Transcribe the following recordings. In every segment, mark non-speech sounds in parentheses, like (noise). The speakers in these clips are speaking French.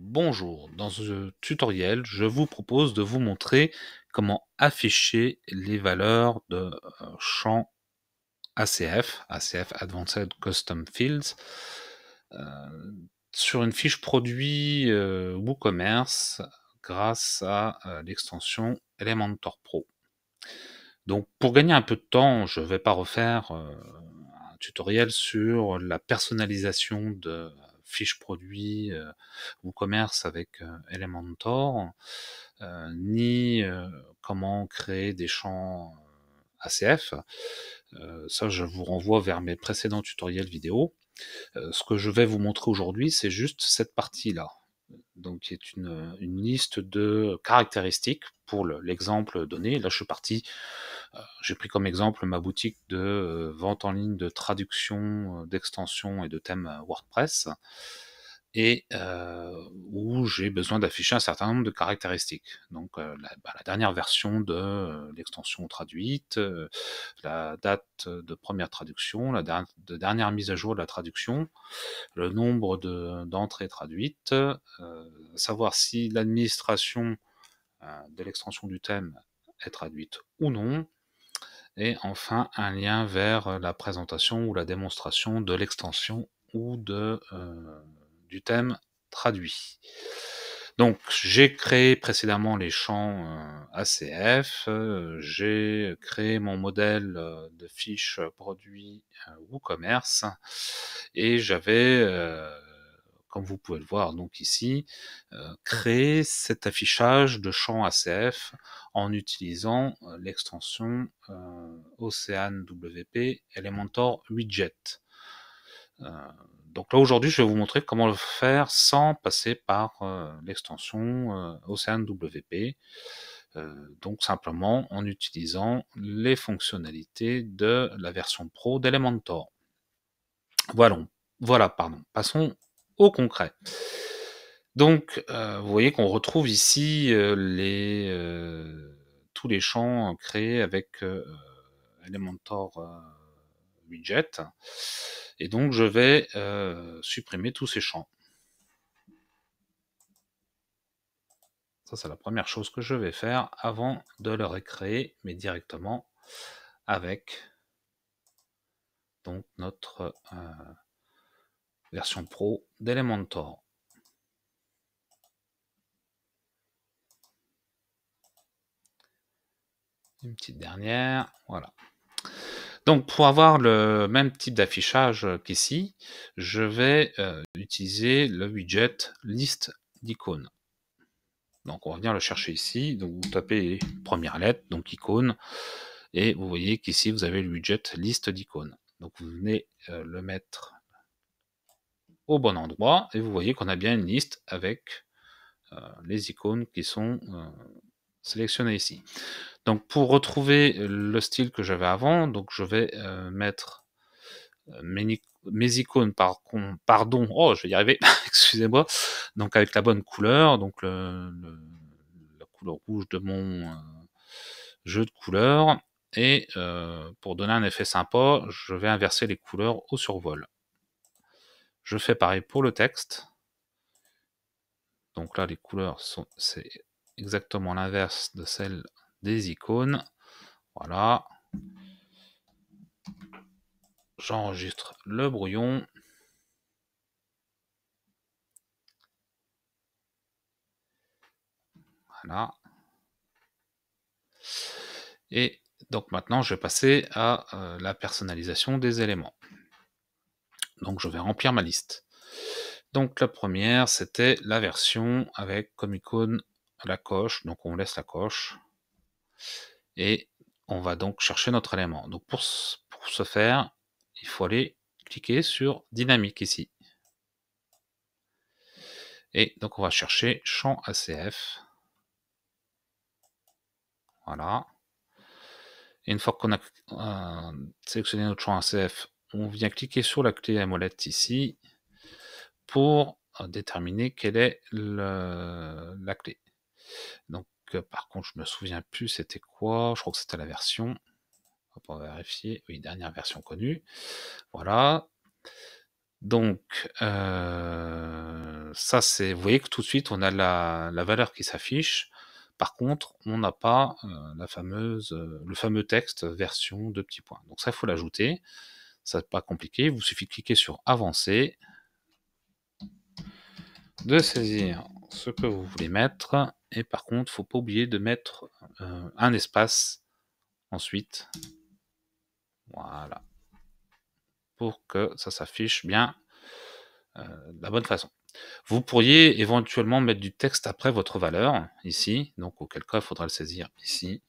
Bonjour, dans ce tutoriel, je vous propose de vous montrer comment afficher les valeurs de euh, champs ACF, ACF Advanced Custom Fields, euh, sur une fiche produit euh, WooCommerce grâce à l'extension Elementor Pro. Donc pour gagner un peu de temps, je ne vais pas refaire un tutoriel sur la personnalisation de fiche produit euh, ou commerce avec euh, Elementor, euh, ni comment créer des champs ACF. ça, je vous renvoie vers mes précédents tutoriels vidéo. ce que je vais vous montrer aujourd'hui, c'est juste cette partie-là donc qui est une, une, liste de caractéristiques pour l'exemple donné. Là, je suis parti, euh, j'ai pris comme exemple ma boutique de euh, vente en ligne de traduction, euh, d'extension et de thèmes WordPress et où j'ai besoin d'afficher un certain nombre de caractéristiques. Donc bah, la, dernière version de l'extension traduite, la date de première traduction, la de dernière mise à jour de la traduction, le nombre d'entrées traduites, savoir si l'administration de l'extension du thème est traduite ou non, et enfin un lien vers la présentation ou la démonstration de l'extension ou de du thème traduit. Donc j'ai créé précédemment les champs euh, ACF, euh, j'ai créé mon modèle euh, de fiche produit WooCommerce et j'avais, comme vous pouvez le voir donc ici, créé cet affichage de champs ACF en utilisant l'extension OceanWP Elementor Widget donc là aujourd'hui, je vais vous montrer comment le faire sans passer par euh, l'extension euh, Ocean WP. Euh, donc simplement en utilisant les fonctionnalités de la version pro d'Elementor. Voilà, voilà, pardon. Passons au concret. Donc, vous voyez qu'on retrouve ici les, tous les champs créés avec Elementor widget. Et donc, je vais euh, supprimer tous ces champs. Ça, c'est la première chose que je vais faire avant de le recréer, mais directement avec donc notre euh, version pro d'Elementor. Une petite dernière, voilà. Donc pour avoir le même type d'affichage qu'ici, je vais euh, utiliser le widget liste d'icônes. Donc on va venir le chercher ici. Donc vous tapez première lettre, donc icône, et vous voyez qu'ici vous avez le widget liste d'icônes. Donc vous venez euh, le mettre au bon endroit et vous voyez qu'on a bien une liste avec euh, les icônes qui sont sélectionner ici. Donc pour retrouver euh, le style que j'avais avant, donc je vais euh, mettre euh, mes, icônes, par, pardon, oh je vais y arriver, (laughs) excusez-moi, donc avec la bonne couleur, donc le, la couleur rouge de mon jeu de couleurs, et pour donner un effet sympa, je vais inverser les couleurs au survol. Je fais pareil pour le texte. Donc là, les couleurs sont, c'est exactement l'inverse de celle des icônes. Voilà. J'enregistre le brouillon. Voilà. Et donc maintenant, je vais passer à euh, la personnalisation des éléments. Donc je vais remplir ma liste. Donc la première, c'était la version avec comme icône la coche, donc on laisse la coche, et on va donc chercher notre élément. Donc pour ce, pour faire, il faut aller cliquer sur dynamique ici. Et donc on va chercher champ ACF. Voilà. Et une fois qu'on a euh, sélectionné notre champ ACF, on vient cliquer sur la clé à molette ici pour euh, déterminer quelle est la clé. Donc, euh, par contre, je me souviens plus c'était quoi. Je crois que c'était la version. on va vérifier. Oui, dernière version connue. Voilà. Donc, euh, ça, c'est. Vous voyez que tout de suite, on a la, valeur qui s'affiche. Par contre, on n'a pas euh, la fameuse, le fameux texte version de petits points. Donc, ça, il faut l'ajouter. Ça n'est pas compliqué. Il vous suffit de cliquer sur Avancer, de saisir ce que vous voulez mettre. Et par contre, faut pas oublier de mettre euh, un espace ensuite. Voilà. Pour que ça s'affiche bien euh, de la bonne façon. Vous pourriez éventuellement mettre du texte après votre valeur, ici. Donc, auquel cas, il faudra le saisir ici.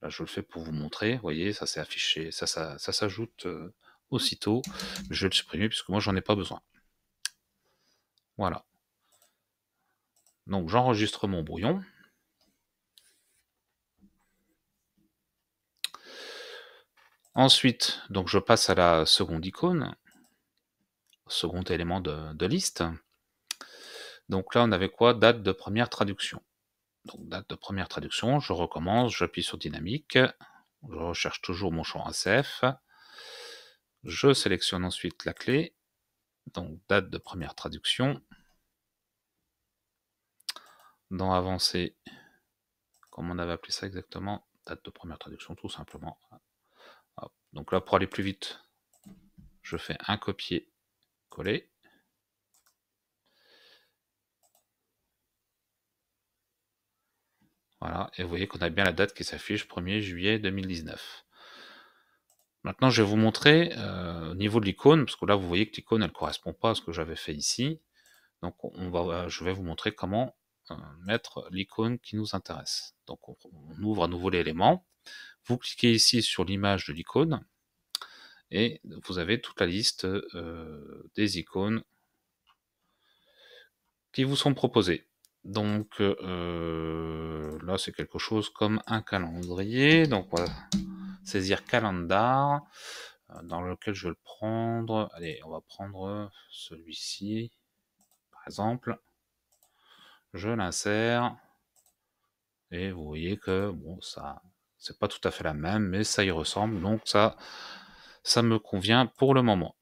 Là, je le fais pour vous montrer. voyez, ça s'est affiché. Ça, ça, s'ajoute euh, aussitôt. Je vais le supprimer puisque moi, j'en ai pas besoin. Voilà. Donc j'enregistre mon brouillon. Ensuite, donc je passe à la seconde icône, second élément de, de liste. Donc là, on avait quoi Date de première traduction. Donc date de première traduction, je recommence, j'appuie sur dynamique, je recherche toujours mon champ ACF, je sélectionne ensuite la clé, donc date de première traduction. Dans Avancée, comment on avait appelé ça exactement, date de première traduction tout simplement. Donc là, pour aller plus vite, je fais un copier-coller. Voilà, et vous voyez qu'on a bien la date qui s'affiche 1er juillet 2019. Maintenant, je vais vous montrer euh, au niveau de l'icône, parce que là, vous voyez que l'icône, elle ne correspond pas à ce que j'avais fait ici. Donc, euh, je vais vous montrer comment euh, mettre l'icône qui nous intéresse. Donc, on, ouvre à nouveau l'élément. Vous cliquez ici sur l'image de l'icône et vous avez toute la liste des icônes qui vous sont proposées. Donc, là, c'est quelque chose comme un calendrier. Donc, voilà saisir calendar, euh, dans lequel je vais le prendre. Allez, on va prendre celui-ci, par exemple. Je l'insère. Et vous voyez que bon, ça, c'est pas tout à fait la même, mais ça y ressemble. Donc ça, ça me convient pour le moment.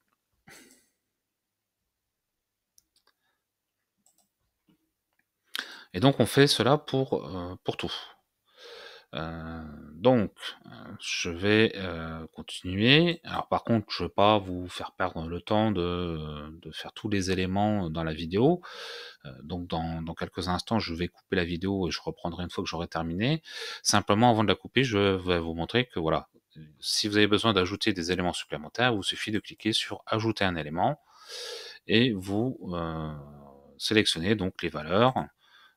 Et donc on fait cela pour, euh, pour tout. Euh, donc, euh, je vais euh, continuer. Alors, par contre, je ne vais pas vous faire perdre le temps de, faire tous les éléments dans la vidéo. donc, dans, dans, quelques instants, je vais couper la vidéo et je reprendrai une fois que j'aurai terminé. Simplement, avant de la couper, je vais vous montrer que voilà, si vous avez besoin d'ajouter des éléments supplémentaires, il vous suffit de cliquer sur Ajouter un élément et vous sélectionnez donc les valeurs.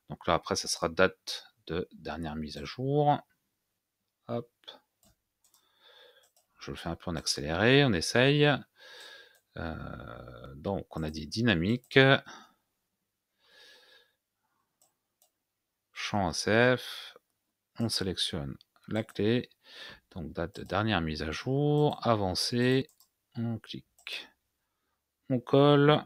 Donc là, après, ça sera date de dernière mise à jour. Hop. Je le fais un peu en accéléré, on essaye. Euh, donc on a dit dynamique. Champ ACF On sélectionne la clé. Donc date de dernière mise à jour. Avancer. On clique. On colle.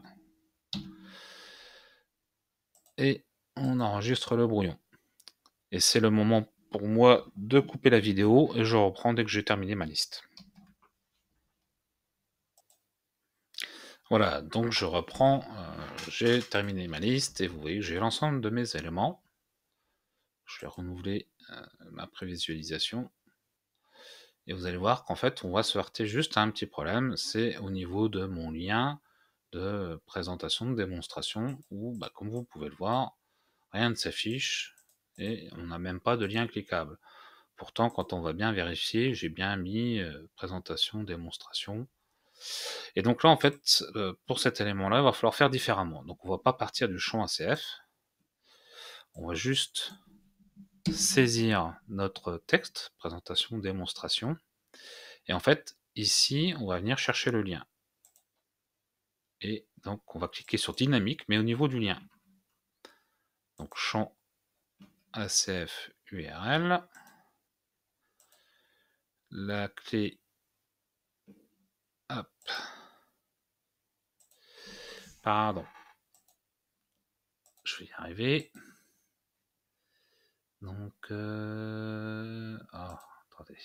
Et on enregistre le brouillon. Et c'est le moment pour moi de couper la vidéo et je reprends dès que j'ai terminé ma liste. Voilà, donc je reprends, euh, j'ai terminé ma liste et vous voyez que j'ai l'ensemble de mes éléments. Je vais renouveler euh, ma prévisualisation. Et vous allez voir qu'en fait, on va se heurter juste à un petit problème, c'est au niveau de mon lien de présentation, de démonstration, où, bah, comme vous pouvez le voir, rien ne s'affiche, on n'a même pas de lien cliquable. Pourtant, quand on va bien vérifier, j'ai bien mis euh, présentation, démonstration. Et donc là, en fait, euh, pour cet élément-là, il va falloir faire différemment. Donc on ne va pas partir du champ ACF. On va juste saisir notre texte, présentation, démonstration. Et en fait, ici, on va venir chercher le lien. Et donc, on va cliquer sur dynamique, mais au niveau du lien. Donc, champ ACF URL. La clé Hop. Pardon. Je vais y arriver. Donc, euh... oh, attendez.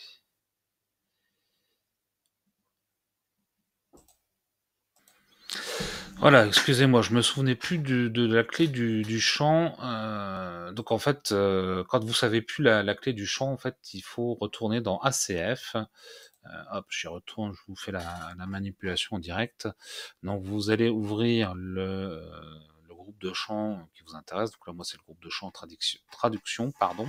Voilà, excusez-moi, je me souvenais plus de la clé du, champ. Euh, donc en fait, euh, quand vous savez plus la, clé du champ, en fait, il faut retourner dans ACF. Euh, hop, j'y retourne, je vous fais la, manipulation en direct. Donc vous allez ouvrir le, groupe de champ qui vous intéresse. Donc là, moi, c'est le groupe de champ traduction, pardon.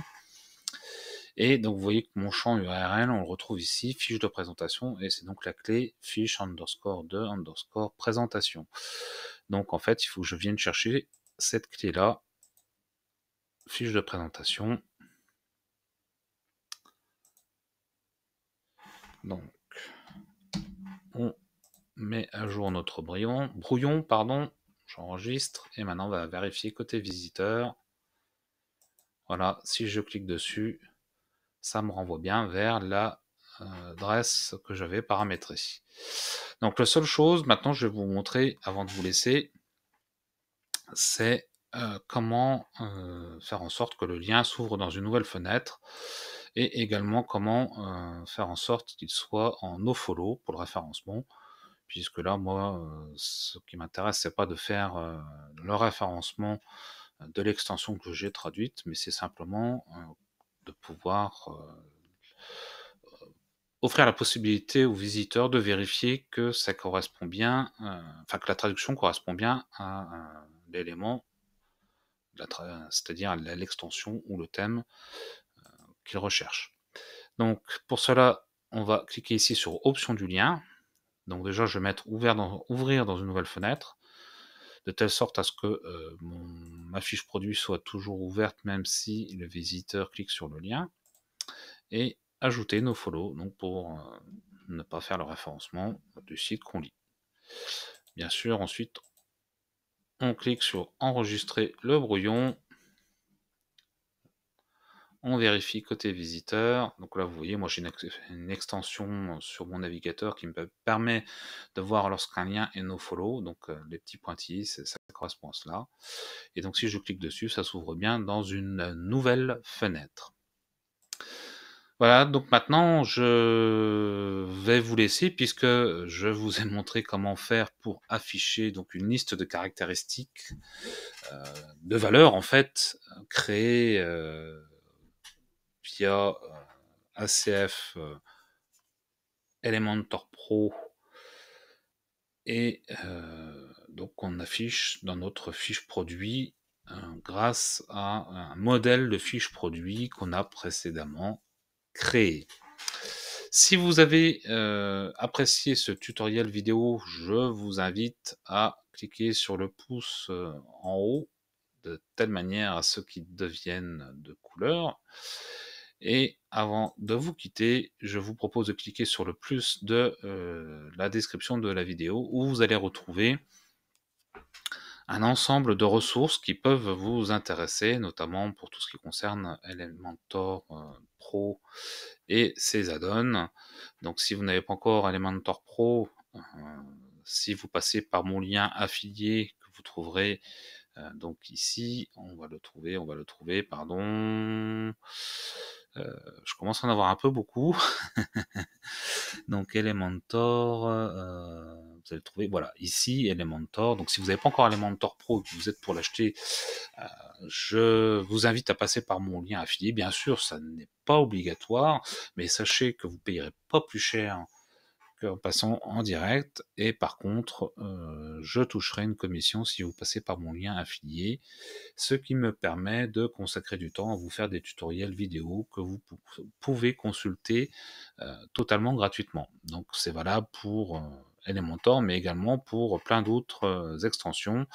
Et donc, vous voyez que mon champ URL, on le retrouve ici, fiche de présentation, et c'est donc la clé fiche underscore de underscore présentation. Donc, en fait, il faut que je vienne chercher cette clé-là, fiche de présentation. Donc, on met à jour notre brouillon, brouillon pardon, j'enregistre, et maintenant on va vérifier côté visiteur. Voilà, si je clique dessus, ça me renvoie bien vers la adresse euh, que j'avais paramétrée. Donc la seule chose, maintenant je vais vous montrer, avant de vous laisser, c'est euh, comment euh, faire en sorte que le lien s'ouvre dans une nouvelle fenêtre et également comment faire en sorte qu'il soit en nofollow pour le référencement puisque là moi ce qui m'intéresse c'est pas de faire le référencement de l'extension que j'ai traduite mais c'est simplement pouvoir euh, euh, offrir la possibilité aux visiteurs de vérifier que ça correspond bien, euh, enfin que la traduction correspond bien à l'élément, c'est-à-dire l'extension ou le thème qu'ils recherchent. Donc pour cela, on va cliquer ici sur options du lien. Donc déjà, je vais mettre ouvert dans, ouvrir dans une nouvelle fenêtre, de telle sorte à ce que mon ma fiche produit soit toujours ouverte même si le visiteur clique sur le lien. Et ajouter nos follow, donc pour euh, ne pas faire le référencement du site qu'on lit. Bien sûr, ensuite, on clique sur enregistrer le brouillon on vérifie côté visiteur. Donc là, vous voyez, moi j'ai une, extension euh, sur mon navigateur qui me permet de voir lorsqu'un lien est nofollow. Donc euh, les petits pointillés, ça, correspond à cela. Et donc si je clique dessus, ça s'ouvre bien dans une euh, nouvelle fenêtre. Voilà, donc maintenant je vais vous laisser puisque je vous ai montré comment faire pour afficher donc une liste de caractéristiques, de valeurs en fait, créées via euh, ACF euh, Elementor Pro et euh, donc on affiche dans notre fiche produit grâce à un modèle de fiche produit qu'on a précédemment créé. Si vous avez apprécié ce tutoriel vidéo, je vous invite à cliquer sur le pouce en haut de telle manière à ce qu'il devienne de couleur. Et avant de vous quitter, je vous propose de cliquer sur le plus de euh, la description de la vidéo où vous allez retrouver un ensemble de ressources qui peuvent vous intéresser, notamment pour tout ce qui concerne Elementor euh, Pro et ses add-ons. Donc si vous n'avez pas encore Elementor Pro, euh, si vous passez par mon lien affilié que vous trouverez donc ici, on va le trouver, on va le trouver, pardon. Euh, je commence à en avoir un peu beaucoup. (laughs) donc Elementor, euh, vous allez trouver, voilà, ici Elementor. Donc si vous n'avez pas encore Elementor Pro et que vous êtes pour l'acheter, euh, je vous invite à passer par mon lien affilié. Bien sûr, ça n'est pas obligatoire, mais sachez que vous ne payerez pas plus cher en passant en direct. Et par contre, euh, je toucherai une commission si vous passez par mon lien affilié, ce qui me permet de consacrer du temps à vous faire des tutoriels vidéo que vous pouvez consulter euh, totalement gratuitement. Donc c'est valable pour... Euh, Elementor, mais également pour plein d'autres extensions.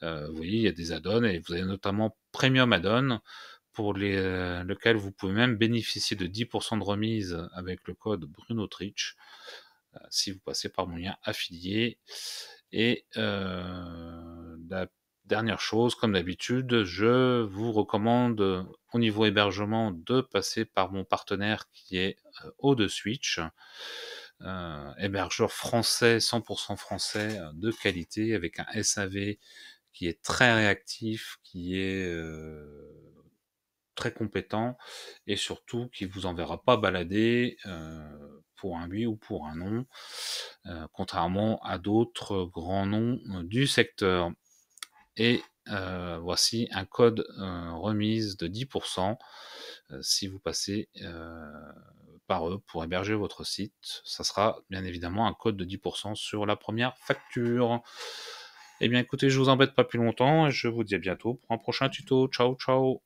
vous voyez, il y a des add-ons et vous avez notamment Premium Add-on pour les, lequel vous pouvez même bénéficier de 10% de remise avec le code BrunoTrich. Euh, si vous passez par mon lien affilié. Et euh, la dernière chose, comme d'habitude, je vous recommande euh, au niveau hébergement de passer par mon partenaire qui est O2 Switch. hébergeur français, 100% français, de qualité, avec un SAV qui est très réactif, qui est très compétent, et surtout qui vous enverra pas balader pour un oui ou pour un non, euh, contrairement à d'autres euh, grands noms euh, du secteur. Et voici un code remise de 10% si vous passez par eux pour héberger votre site. Ça sera bien évidemment un code de 10% sur la première facture. Eh bien écoutez, je vous embête pas plus longtemps et je vous dis à bientôt pour un prochain tuto. Ciao ciao